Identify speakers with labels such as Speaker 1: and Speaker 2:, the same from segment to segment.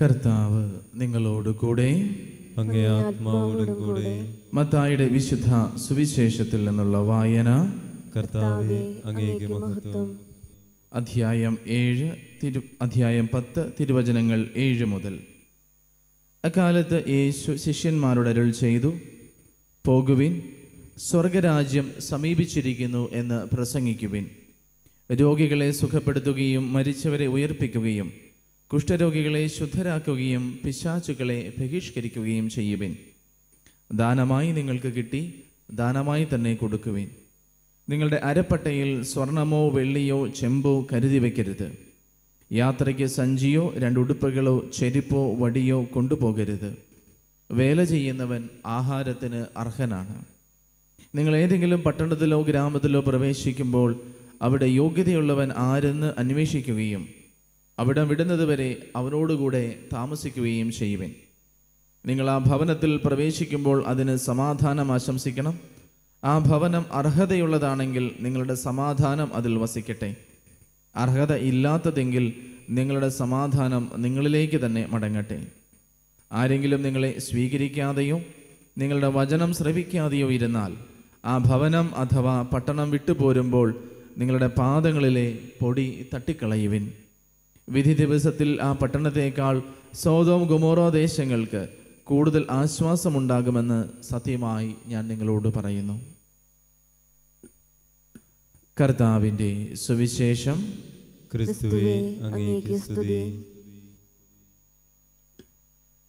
Speaker 1: കർത്താവ് നിങ്ങളോട് കൂടെ അങ്ങേ കൂടെ മത്തായിയുടെ വിശുദ്ധ സുവിശേഷത്തിൽ നിന്നുള്ള വായന കർത്താവേ അങ്ങേക്ക് മഹത്വം അധ്യായം ഏഴ് തിരു അധ്യായം പത്ത് തിരുവചനങ്ങൾ ഏഴ് മുതൽ അക്കാലത്ത് യേശു ശിഷ്യന്മാരോട് അരുൾ ചെയ്തു പോകുവിൻ സ്വർഗരാജ്യം സമീപിച്ചിരിക്കുന്നു എന്ന് പ്രസംഗിക്കുവിൻ രോഗികളെ സുഖപ്പെടുത്തുകയും മരിച്ചവരെ ഉയർപ്പിക്കുകയും കുഷ്ഠരോഗികളെ ശുദ്ധരാക്കുകയും പിശാചുക്കളെ ബഹിഷ്കരിക്കുകയും ചെയ്യുവിൻ ദാനമായി നിങ്ങൾക്ക് കിട്ടി ദാനമായി തന്നെ കൊടുക്കുവിൻ നിങ്ങളുടെ അരപ്പട്ടയിൽ സ്വർണമോ വെള്ളിയോ ചെമ്പോ കരുതി വയ്ക്കരുത് യാത്രയ്ക്ക് സഞ്ചിയോ രണ്ടുടുപ്പുകളോ ചെരുപ്പോ വടിയോ കൊണ്ടുപോകരുത് വേല ചെയ്യുന്നവൻ ആഹാരത്തിന് അർഹനാണ് നിങ്ങൾ ഏതെങ്കിലും പട്ടണത്തിലോ ഗ്രാമത്തിലോ പ്രവേശിക്കുമ്പോൾ അവിടെ യോഗ്യതയുള്ളവൻ ആരെന്ന് അന്വേഷിക്കുകയും അവിടം വിടുന്നതുവരെ അവനോടുകൂടെ താമസിക്കുകയും ചെയ്യുവിൻ നിങ്ങൾ ആ ഭവനത്തിൽ പ്രവേശിക്കുമ്പോൾ അതിന് സമാധാനം ആശംസിക്കണം ആ ഭവനം അർഹതയുള്ളതാണെങ്കിൽ നിങ്ങളുടെ സമാധാനം അതിൽ വസിക്കട്ടെ അർഹത ഇല്ലാത്തതെങ്കിൽ നിങ്ങളുടെ സമാധാനം നിങ്ങളിലേക്ക് തന്നെ മടങ്ങട്ടെ ആരെങ്കിലും നിങ്ങളെ സ്വീകരിക്കാതെയോ നിങ്ങളുടെ വചനം ശ്രവിക്കാതെയോ ഇരുന്നാൽ ആ ഭവനം അഥവാ പട്ടണം വിട്ടുപോരുമ്പോൾ നിങ്ങളുടെ പാദങ്ങളിലെ പൊടി തട്ടിക്കളയുവിൻ വിധി ദിവസത്തിൽ ആ പട്ടണത്തേക്കാൾ സോതോം ഗുമോറോ ദേശങ്ങൾക്ക് കൂടുതൽ ആശ്വാസമുണ്ടാകുമെന്ന് സത്യമായി ഞാൻ നിങ്ങളോട് പറയുന്നു കർത്താവിൻ്റെ സുവിശേഷം ക്രിസ്തുവേ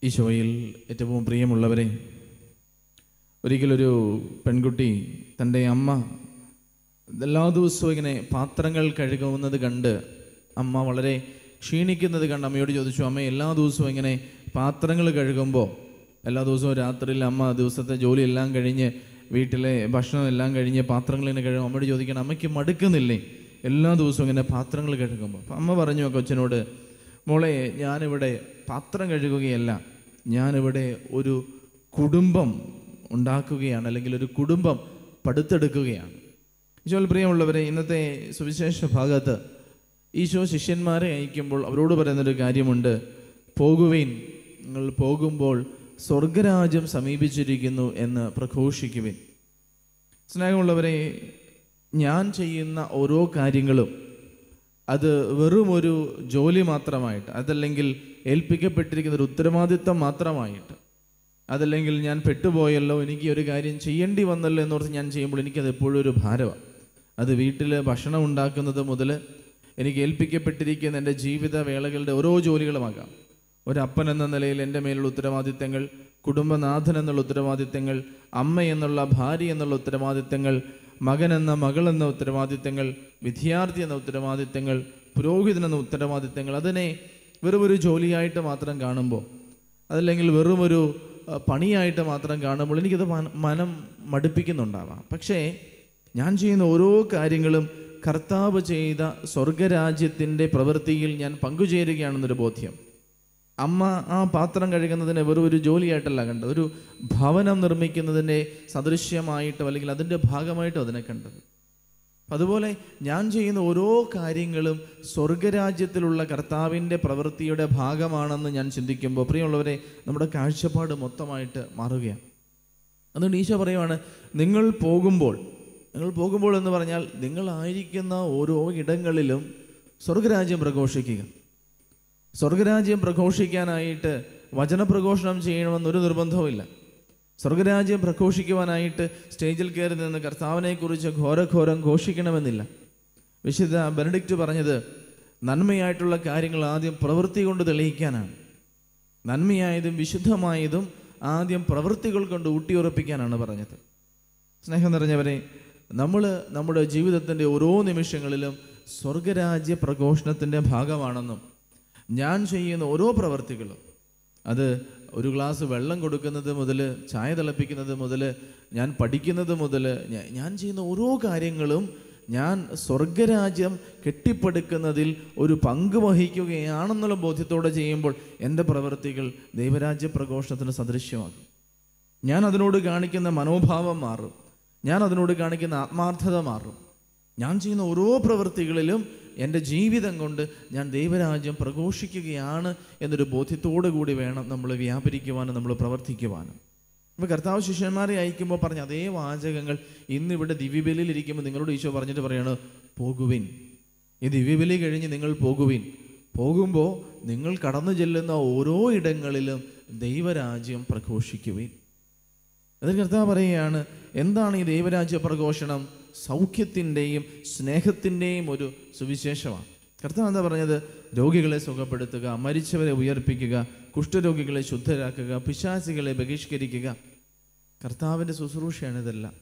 Speaker 1: ഈശോയിൽ ഏറ്റവും പ്രിയമുള്ളവരെ ഒരിക്കലൊരു പെൺകുട്ടി തൻ്റെ അമ്മ എല്ലാ ദിവസവും ഇങ്ങനെ പാത്രങ്ങൾ കഴുകുന്നത് കണ്ട് അമ്മ വളരെ ക്ഷീണിക്കുന്നത് കണ്ട് അമ്മയോട് ചോദിച്ചു അമ്മ എല്ലാ ദിവസവും ഇങ്ങനെ പാത്രങ്ങൾ കഴുകുമ്പോൾ എല്ലാ ദിവസവും രാത്രിയിൽ അമ്മ ദിവസത്തെ ജോലിയെല്ലാം കഴിഞ്ഞ് വീട്ടിലെ ഭക്ഷണം എല്ലാം കഴിഞ്ഞ് പാത്രങ്ങൾ ഇങ്ങനെ കഴുകും അമ്മയോട് ചോദിക്കണം അമ്മയ്ക്ക് മടുക്കുന്നില്ലേ എല്ലാ ദിവസവും ഇങ്ങനെ പാത്രങ്ങൾ കഴുകുമ്പോൾ അപ്പം അമ്മ പറഞ്ഞു കൊച്ചിനോട് മോളെ ഞാനിവിടെ പാത്രം കഴുകുകയല്ല ഞാനിവിടെ ഒരു കുടുംബം ഉണ്ടാക്കുകയാണ് അല്ലെങ്കിൽ ഒരു കുടുംബം പടുത്തെടുക്കുകയാണ് ഈശോൽ പ്രിയമുള്ളവരെ ഇന്നത്തെ സുവിശേഷ ഭാഗത്ത് ഈശോ ശിഷ്യന്മാരെ അയക്കുമ്പോൾ അവരോട് പറയുന്നൊരു കാര്യമുണ്ട് പോകുവീൻ നിങ്ങൾ പോകുമ്പോൾ സ്വർഗരാജ്യം സമീപിച്ചിരിക്കുന്നു എന്ന് പ്രഘോഷിക്കുവിൻ സ്നേഹമുള്ളവരെ ഞാൻ ചെയ്യുന്ന ഓരോ കാര്യങ്ങളും അത് വെറുമൊരു ജോലി മാത്രമായിട്ട് അതല്ലെങ്കിൽ ഏൽപ്പിക്കപ്പെട്ടിരിക്കുന്ന ഒരു ഉത്തരവാദിത്തം മാത്രമായിട്ട് അതല്ലെങ്കിൽ ഞാൻ പെട്ടുപോയല്ലോ എനിക്ക് ഒരു കാര്യം ചെയ്യേണ്ടി വന്നല്ലോ എന്നോർത്ത് ഞാൻ ചെയ്യുമ്പോൾ എനിക്കത് എപ്പോഴും ഒരു ഭാരമാണ് അത് വീട്ടിൽ ഭക്ഷണം ഉണ്ടാക്കുന്നത് മുതൽ എനിക്ക് ഏൽപ്പിക്കപ്പെട്ടിരിക്കുന്ന എൻ്റെ ജീവിത വേളകളുടെ ഓരോ ജോലികളുമാകാം ഒരപ്പൻ എന്ന നിലയിൽ എൻ്റെ മേലുള്ള ഉത്തരവാദിത്തങ്ങൾ കുടുംബനാഥൻ എന്നുള്ള ഉത്തരവാദിത്തങ്ങൾ അമ്മ എന്നുള്ള ഭാര്യ എന്നുള്ള ഉത്തരവാദിത്തങ്ങൾ മകൻ എന്ന മകൾ എന്ന ഉത്തരവാദിത്തങ്ങൾ വിദ്യാർത്ഥി എന്ന ഉത്തരവാദിത്തങ്ങൾ പുരോഹിതൻ എന്ന ഉത്തരവാദിത്തങ്ങൾ അതിനെ വെറുമൊരു ജോലിയായിട്ട് മാത്രം കാണുമ്പോൾ അതല്ലെങ്കിൽ വെറുമൊരു പണിയായിട്ട് മാത്രം കാണുമ്പോൾ എനിക്കത് മനം മടുപ്പിക്കുന്നുണ്ടാവാം പക്ഷേ ഞാൻ ചെയ്യുന്ന ഓരോ കാര്യങ്ങളും കർത്താവ് ചെയ്ത സ്വർഗരാജ്യത്തിൻ്റെ പ്രവൃത്തിയിൽ ഞാൻ പങ്കുചേരുകയാണെന്നൊരു ബോധ്യം അമ്മ ആ പാത്രം കഴുകുന്നതിന് വെറും ഒരു ജോലിയായിട്ടല്ല കണ്ടത് ഒരു ഭവനം നിർമ്മിക്കുന്നതിൻ്റെ സദൃശ്യമായിട്ടോ അല്ലെങ്കിൽ അതിൻ്റെ ഭാഗമായിട്ടോ അതിനെ കണ്ടത് അതുപോലെ ഞാൻ ചെയ്യുന്ന ഓരോ കാര്യങ്ങളും സ്വർഗരാജ്യത്തിലുള്ള കർത്താവിൻ്റെ പ്രവൃത്തിയുടെ ഭാഗമാണെന്ന് ഞാൻ ചിന്തിക്കുമ്പോൾ പ്രിയമുള്ളവരെ നമ്മുടെ കാഴ്ചപ്പാട് മൊത്തമായിട്ട് മാറുകയാണ് അതുകൊണ്ട് ഈശോ പറയുവാണ് നിങ്ങൾ പോകുമ്പോൾ നിങ്ങൾ പോകുമ്പോൾ എന്ന് പറഞ്ഞാൽ നിങ്ങളായിരിക്കുന്ന ഓരോ ഇടങ്ങളിലും സ്വർഗരാജ്യം പ്രഘോഷിക്കുക സ്വർഗരാജ്യം പ്രഘോഷിക്കാനായിട്ട് വചനപ്രഘോഷണം ചെയ്യണമെന്നൊരു നിർബന്ധവുമില്ല സ്വർഗരാജ്യം പ്രഘോഷിക്കുവാനായിട്ട് സ്റ്റേജിൽ കയറി നിന്ന് കർത്താവിനെക്കുറിച്ച് ഘോരഘോരം ഘോഷിക്കണമെന്നില്ല വിശുദ്ധ ബെനഡിക്റ്റ് പറഞ്ഞത് നന്മയായിട്ടുള്ള കാര്യങ്ങൾ ആദ്യം പ്രവൃത്തി കൊണ്ട് തെളിയിക്കാനാണ് നന്മയായതും വിശുദ്ധമായതും ആദ്യം പ്രവൃത്തികൾ കൊണ്ട് ഊട്ടിയുറപ്പിക്കാനാണ് പറഞ്ഞത് സ്നേഹം നിറഞ്ഞവരെ നമ്മൾ നമ്മുടെ ജീവിതത്തിൻ്റെ ഓരോ നിമിഷങ്ങളിലും സ്വർഗരാജ്യ പ്രഘോഷണത്തിൻ്റെ ഭാഗമാണെന്നും ഞാൻ ചെയ്യുന്ന ഓരോ പ്രവർത്തികളും അത് ഒരു ഗ്ലാസ് വെള്ളം കൊടുക്കുന്നത് മുതൽ ചായ തിളപ്പിക്കുന്നത് മുതൽ ഞാൻ പഠിക്കുന്നത് മുതൽ ഞാൻ ചെയ്യുന്ന ഓരോ കാര്യങ്ങളും ഞാൻ സ്വർഗരാജ്യം കെട്ടിപ്പടുക്കുന്നതിൽ ഒരു പങ്ക് വഹിക്കുകയാണെന്നുള്ള ബോധ്യത്തോടെ ചെയ്യുമ്പോൾ എൻ്റെ പ്രവൃത്തികൾ ദൈവരാജ്യ പ്രഘോഷണത്തിന് സദൃശ്യമാകും ഞാൻ അതിനോട് കാണിക്കുന്ന മനോഭാവം മാറും ഞാൻ അതിനോട് കാണിക്കുന്ന ആത്മാർത്ഥത മാറും ഞാൻ ചെയ്യുന്ന ഓരോ പ്രവൃത്തികളിലും എൻ്റെ ജീവിതം കൊണ്ട് ഞാൻ ദൈവരാജ്യം പ്രഘോഷിക്കുകയാണ് എന്നൊരു ബോധ്യത്തോടു കൂടി വേണം നമ്മൾ വ്യാപരിക്കുവാനും നമ്മൾ പ്രവർത്തിക്കുവാനും അപ്പോൾ കർത്താവ് ശിഷ്യന്മാരെ അയക്കുമ്പോൾ പറഞ്ഞ അതേ വാചകങ്ങൾ ഇന്നിവിടെ ദിവ്യബലിയിൽ ഇരിക്കുമ്പോൾ നിങ്ങളോട് ഈശോ പറഞ്ഞിട്ട് പറയാണ് പോകുവിൻ ഈ ദിവ്യബലി കഴിഞ്ഞ് നിങ്ങൾ പോകുവിൻ പോകുമ്പോൾ നിങ്ങൾ കടന്നു ചെല്ലുന്ന ഓരോ ഇടങ്ങളിലും ദൈവരാജ്യം പ്രഘോഷിക്കുവിൻ എന്നിട്ട് കർത്താവ് പറയുകയാണ് എന്താണ് ഈ ദൈവരാജ്യ പ്രഘോഷണം സൗഖ്യത്തിൻ്റെയും സ്നേഹത്തിൻ്റെയും ഒരു സുവിശേഷമാണ് കർത്താവ് എന്താ പറഞ്ഞത് രോഗികളെ സുഖപ്പെടുത്തുക മരിച്ചവരെ ഉയർപ്പിക്കുക കുഷ്ഠരോഗികളെ ശുദ്ധരാക്കുക പിശാചികളെ ബഹിഷ്കരിക്കുക കർത്താവിൻ്റെ ശുശ്രൂഷയാണ് ഇതെല്ലാം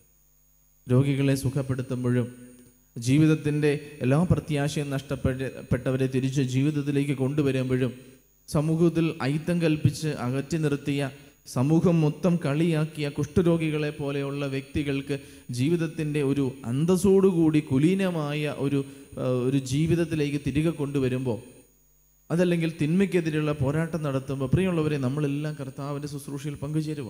Speaker 1: രോഗികളെ സുഖപ്പെടുത്തുമ്പോഴും ജീവിതത്തിൻ്റെ എല്ലാ പ്രത്യാശയും നഷ്ടപ്പെട്ടവരെ തിരിച്ച് ജീവിതത്തിലേക്ക് കൊണ്ടുവരുമ്പോഴും സമൂഹത്തിൽ ഐത്തം കൽപ്പിച്ച് അകറ്റി നിർത്തിയ സമൂഹം മൊത്തം കളിയാക്കിയ കുഷ്ഠരോഗികളെ പോലെയുള്ള വ്യക്തികൾക്ക് ജീവിതത്തിൻ്റെ ഒരു അന്തസ്സോടുകൂടി കുലീനമായ ഒരു ഒരു ജീവിതത്തിലേക്ക് തിരികെ കൊണ്ടുവരുമ്പോൾ അതല്ലെങ്കിൽ തിന്മയ്ക്കെതിരെയുള്ള പോരാട്ടം നടത്തുമ്പോൾ പ്രിയമുള്ളവരെ നമ്മളെല്ലാം കർത്താവിൻ്റെ ശുശ്രൂഷയിൽ പങ്കുചേരുക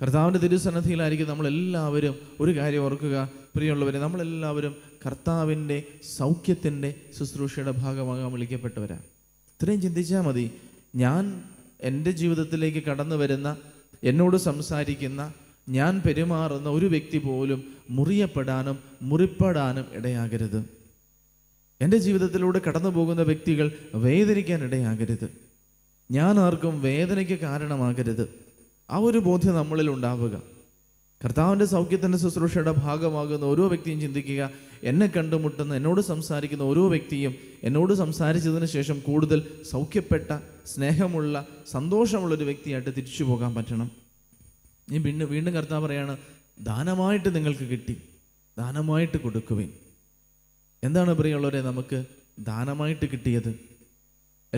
Speaker 1: കർത്താവിൻ്റെ തിരുസന്നദ്ധിയിലായിരിക്കും നമ്മളെല്ലാവരും ഒരു കാര്യം ഓർക്കുക പ്രിയമുള്ളവരെ നമ്മളെല്ലാവരും കർത്താവിൻ്റെ സൗഖ്യത്തിൻ്റെ ശുശ്രൂഷയുടെ ഭാഗമാകാൻ വിളിക്കപ്പെട്ടവരാണ് ഇത്രയും ചിന്തിച്ചാൽ മതി ഞാൻ എൻ്റെ ജീവിതത്തിലേക്ക് കടന്നു വരുന്ന എന്നോട് സംസാരിക്കുന്ന ഞാൻ പെരുമാറുന്ന ഒരു വ്യക്തി പോലും മുറിയപ്പെടാനും മുറിപ്പെടാനും ഇടയാകരുത് എൻ്റെ ജീവിതത്തിലൂടെ കടന്നു പോകുന്ന വ്യക്തികൾ വേദനിക്കാൻ ഇടയാകരുത് ഞാൻ ആർക്കും വേദനയ്ക്ക് കാരണമാകരുത് ആ ഒരു ബോധ്യം നമ്മളിൽ ഉണ്ടാവുക കർത്താവിൻ്റെ സൗഖ്യത്തിൻ്റെ ശുശ്രൂഷയുടെ ഭാഗമാകുന്ന ഓരോ വ്യക്തിയും ചിന്തിക്കുക എന്നെ കണ്ടുമുട്ടുന്ന എന്നോട് സംസാരിക്കുന്ന ഓരോ വ്യക്തിയും എന്നോട് സംസാരിച്ചതിന് ശേഷം കൂടുതൽ സൗഖ്യപ്പെട്ട സ്നേഹമുള്ള സന്തോഷമുള്ള ഒരു വ്യക്തിയായിട്ട് തിരിച്ചു പോകാൻ പറ്റണം ഈ വീണ്ടും വീണ്ടും കർത്താവ് പറയാണ് ദാനമായിട്ട് നിങ്ങൾക്ക് കിട്ടി ദാനമായിട്ട് കൊടുക്കുവേൻ എന്താണ് പ്രിയുള്ളവരെ നമുക്ക് ദാനമായിട്ട് കിട്ടിയത്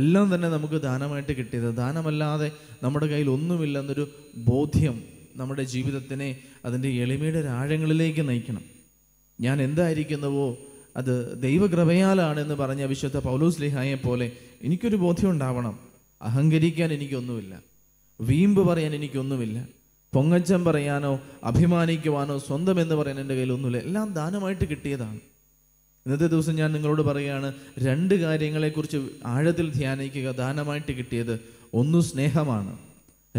Speaker 1: എല്ലാം തന്നെ നമുക്ക് ദാനമായിട്ട് കിട്ടിയത് ദാനമല്ലാതെ നമ്മുടെ കയ്യിൽ ഒന്നുമില്ലെന്നൊരു ബോധ്യം നമ്മുടെ ജീവിതത്തിനെ അതിൻ്റെ എളിമയുടെ ആഴങ്ങളിലേക്ക് നയിക്കണം ഞാൻ എന്തായിരിക്കുന്നുവോ അത് ദൈവകൃപയാലാണെന്ന് പറഞ്ഞ വിശുദ്ധ പൗലോസ് ലിഹായെ പോലെ എനിക്കൊരു ബോധ്യം ഉണ്ടാവണം അഹങ്കരിക്കാൻ എനിക്കൊന്നുമില്ല വീമ്പ് പറയാൻ എനിക്കൊന്നുമില്ല പൊങ്ങച്ചം പറയാനോ അഭിമാനിക്കുവാനോ സ്വന്തം എന്ന് പറയാൻ എൻ്റെ കയ്യിലൊന്നുമില്ല എല്ലാം ദാനമായിട്ട് കിട്ടിയതാണ് ഇന്നത്തെ ദിവസം ഞാൻ നിങ്ങളോട് പറയുകയാണ് രണ്ട് കാര്യങ്ങളെക്കുറിച്ച് ആഴത്തിൽ ധ്യാനിക്കുക ദാനമായിട്ട് കിട്ടിയത് ഒന്ന് സ്നേഹമാണ്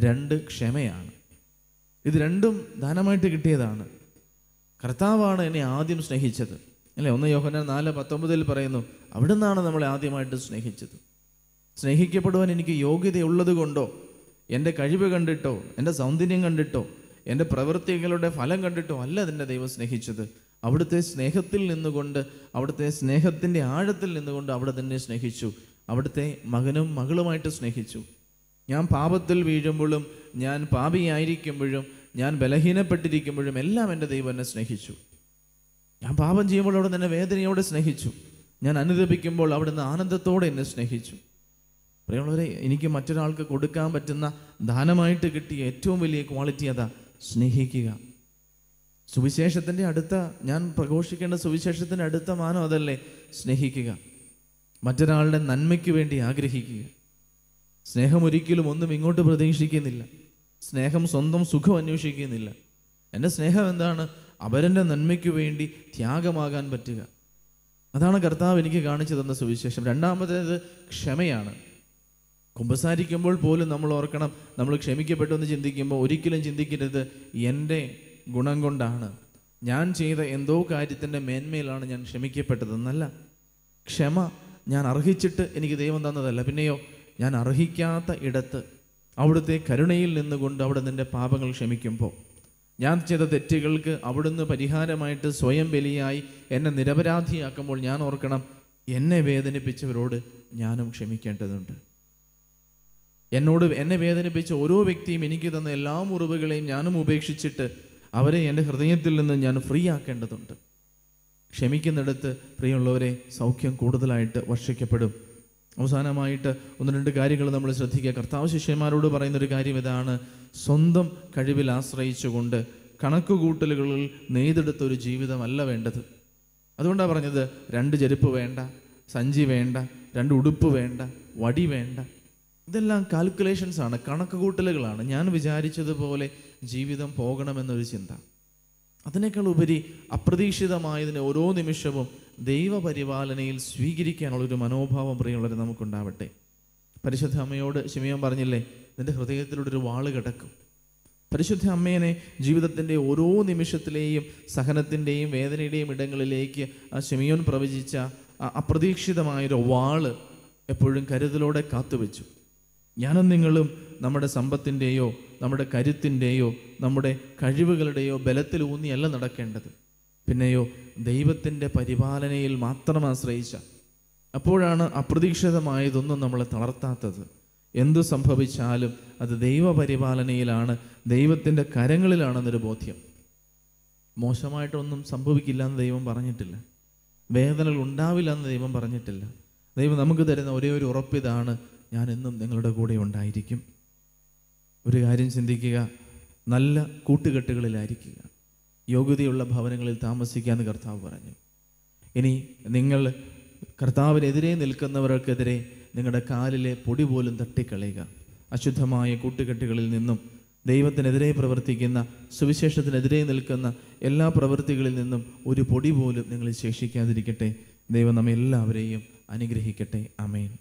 Speaker 1: രണ്ട് ക്ഷമയാണ് ഇത് രണ്ടും ദാനമായിട്ട് കിട്ടിയതാണ് കർത്താവാണ് എന്നെ ആദ്യം സ്നേഹിച്ചത് അല്ലേ ഒന്ന് യോഹന നാല് പത്തൊമ്പതിൽ പറയുന്നു അവിടെ നിന്നാണ് നമ്മളെ ആദ്യമായിട്ട് സ്നേഹിച്ചത് സ്നേഹിക്കപ്പെടുവാൻ എനിക്ക് യോഗ്യതയുള്ളത് കൊണ്ടോ എൻ്റെ കഴിവ് കണ്ടിട്ടോ എൻ്റെ സൗന്ദര്യം കണ്ടിട്ടോ എൻ്റെ പ്രവൃത്തികളുടെ ഫലം കണ്ടിട്ടോ അല്ല അതിൻ്റെ ദൈവം സ്നേഹിച്ചത് അവിടുത്തെ സ്നേഹത്തിൽ നിന്നുകൊണ്ട് അവിടുത്തെ സ്നേഹത്തിൻ്റെ ആഴത്തിൽ നിന്നുകൊണ്ട് അവിടെ തന്നെ സ്നേഹിച്ചു അവിടുത്തെ മകനും മകളുമായിട്ട് സ്നേഹിച്ചു ഞാൻ പാപത്തിൽ വീഴുമ്പോഴും ഞാൻ പാപിയായിരിക്കുമ്പോഴും ഞാൻ ബലഹീനപ്പെട്ടിരിക്കുമ്പോഴും എല്ലാം എൻ്റെ ദൈവം എന്നെ സ്നേഹിച്ചു ഞാൻ പാപം ചെയ്യുമ്പോൾ അവിടെ എന്നെ വേദനയോടെ സ്നേഹിച്ചു ഞാൻ അനുദപിക്കുമ്പോൾ അവിടുന്ന് ആനന്ദത്തോടെ എന്നെ സ്നേഹിച്ചു പ്രിയമുള്ളവരെ എനിക്ക് മറ്റൊരാൾക്ക് കൊടുക്കാൻ പറ്റുന്ന ദാനമായിട്ട് കിട്ടിയ ഏറ്റവും വലിയ ക്വാളിറ്റി അതാ സ്നേഹിക്കുക സുവിശേഷത്തിൻ്റെ അടുത്ത ഞാൻ പ്രഘോഷിക്കേണ്ട സുവിശേഷത്തിൻ്റെ അടുത്ത മാനം അതല്ലേ സ്നേഹിക്കുക മറ്റൊരാളുടെ നന്മയ്ക്ക് വേണ്ടി ആഗ്രഹിക്കുക സ്നേഹം ഒരിക്കലും ഒന്നും ഇങ്ങോട്ട് പ്രതീക്ഷിക്കുന്നില്ല സ്നേഹം സ്വന്തം സുഖം അന്വേഷിക്കുന്നില്ല എൻ്റെ സ്നേഹം എന്താണ് അവരൻ്റെ നന്മയ്ക്ക് വേണ്ടി ത്യാഗമാകാൻ പറ്റുക അതാണ് കർത്താവ് എനിക്ക് കാണിച്ചു തന്ന സുവിശേഷം രണ്ടാമത്തേത് ക്ഷമയാണ് കുമ്പസാരിക്കുമ്പോൾ പോലും നമ്മൾ ഓർക്കണം നമ്മൾ ക്ഷമിക്കപ്പെട്ടു എന്ന് ചിന്തിക്കുമ്പോൾ ഒരിക്കലും ചിന്തിക്കരുത് എൻ്റെ ഗുണം കൊണ്ടാണ് ഞാൻ ചെയ്ത എന്തോ കാര്യത്തിൻ്റെ മേന്മയിലാണ് ഞാൻ ക്ഷമിക്കപ്പെട്ടതെന്നല്ല ക്ഷമ ഞാൻ അർഹിച്ചിട്ട് എനിക്ക് ദൈവം തന്നതല്ല പിന്നെയോ ഞാൻ അർഹിക്കാത്ത ഇടത്ത് അവിടുത്തെ കരുണയിൽ നിന്നുകൊണ്ട് അവിടെ നിൻ്റെ പാപങ്ങൾ ക്ഷമിക്കുമ്പോൾ ഞാൻ ചെയ്ത തെറ്റുകൾക്ക് അവിടുന്ന് പരിഹാരമായിട്ട് സ്വയം ബലിയായി എന്നെ നിരപരാധിയാക്കുമ്പോൾ ഞാൻ ഓർക്കണം എന്നെ വേദനിപ്പിച്ചവരോട് ഞാനും ക്ഷമിക്കേണ്ടതുണ്ട് എന്നോട് എന്നെ വേദനിപ്പിച്ച ഓരോ വ്യക്തിയും എനിക്ക് തന്ന എല്ലാ മുറിവുകളെയും ഞാനും ഉപേക്ഷിച്ചിട്ട് അവരെ എൻ്റെ ഹൃദയത്തിൽ നിന്ന് ഞാൻ ഫ്രീ ആക്കേണ്ടതുണ്ട് ക്ഷമിക്കുന്നിടത്ത് പ്രിയമുള്ളവരെ സൗഖ്യം കൂടുതലായിട്ട് വർഷിക്കപ്പെടും അവസാനമായിട്ട് ഒന്ന് രണ്ട് കാര്യങ്ങൾ നമ്മൾ ശ്രദ്ധിക്കുക കർത്താവ് ശിഷ്യന്മാരോട് പറയുന്നൊരു കാര്യം ഇതാണ് സ്വന്തം കഴിവിൽ ആശ്രയിച്ചുകൊണ്ട് കണക്കുകൂട്ടലുകളിൽ നെയ്തെടുത്ത ഒരു ജീവിതമല്ല വേണ്ടത് അതുകൊണ്ടാണ് പറഞ്ഞത് രണ്ട് ചെരുപ്പ് വേണ്ട സഞ്ചി വേണ്ട രണ്ട് ഉടുപ്പ് വേണ്ട വടി വേണ്ട ഇതെല്ലാം കാൽക്കുലേഷൻസ് ആണ് കണക്കുകൂട്ടലുകളാണ് ഞാൻ വിചാരിച്ചതുപോലെ ജീവിതം പോകണമെന്നൊരു ചിന്ത അതിനേക്കാൾ ഉപരി അപ്രതീക്ഷിതമായതിന് ഓരോ നിമിഷവും ദൈവപരിപാലനയിൽ സ്വീകരിക്കാനുള്ള ഒരു മനോഭാവം പ്രിയമുള്ളവർ നമുക്കുണ്ടാവട്ടെ പരിശുദ്ധ അമ്മയോട് ശിമിയാൻ പറഞ്ഞില്ലേ നിന്റെ ഹൃദയത്തിലൂടെ ഒരു വാള് കിടക്കും പരിശുദ്ധ അമ്മേനെ ജീവിതത്തിൻ്റെ ഓരോ നിമിഷത്തിലെയും സഹനത്തിൻ്റെയും വേദനയുടെയും ഇടങ്ങളിലേക്ക് ആ ശിമിയോൻ പ്രവചിച്ച അപ്രതീക്ഷിതമായൊരു വാള് എപ്പോഴും കരുതലോടെ കാത്തുവെച്ചു ഞാനും നിങ്ങളും നമ്മുടെ സമ്പത്തിൻ്റെയോ നമ്മുടെ കരുത്തിൻ്റെയോ നമ്മുടെ കഴിവുകളുടെയോ ബലത്തിലൂന്നിയല്ല നടക്കേണ്ടത് പിന്നെയോ ദൈവത്തിൻ്റെ പരിപാലനയിൽ മാത്രം ആശ്രയിച്ച അപ്പോഴാണ് അപ്രതീക്ഷിതമായതൊന്നും നമ്മളെ തളർത്താത്തത് എന്തു സംഭവിച്ചാലും അത് ദൈവപരിപാലനയിലാണ് ദൈവത്തിൻ്റെ കരങ്ങളിലാണെന്നൊരു ബോധ്യം മോശമായിട്ടൊന്നും സംഭവിക്കില്ല എന്ന് ദൈവം പറഞ്ഞിട്ടില്ല വേദനകൾ ഉണ്ടാവില്ല എന്ന് ദൈവം പറഞ്ഞിട്ടില്ല ദൈവം നമുക്ക് തരുന്ന ഒരേ ഒരു ഉറപ്പിതാണ് ഞാൻ എന്നും നിങ്ങളുടെ കൂടെ ഉണ്ടായിരിക്കും ഒരു കാര്യം ചിന്തിക്കുക നല്ല കൂട്ടുകെട്ടുകളിലായിരിക്കുക യോഗ്യതയുള്ള ഭവനങ്ങളിൽ താമസിക്കാമെന്ന് കർത്താവ് പറഞ്ഞു ഇനി നിങ്ങൾ കർത്താവിനെതിരെ നിൽക്കുന്നവർക്കെതിരെ നിങ്ങളുടെ കാലിലെ പൊടി പോലും തട്ടിക്കളയുക അശുദ്ധമായ കൂട്ടുകെട്ടുകളിൽ നിന്നും ദൈവത്തിനെതിരെ പ്രവർത്തിക്കുന്ന സുവിശേഷത്തിനെതിരെ നിൽക്കുന്ന എല്ലാ പ്രവൃത്തികളിൽ നിന്നും ഒരു പൊടി പോലും നിങ്ങൾ ശേഷിക്കാതിരിക്കട്ടെ ദൈവം നമ്മെ എല്ലാവരെയും അനുഗ്രഹിക്കട്ടെ അമേൻ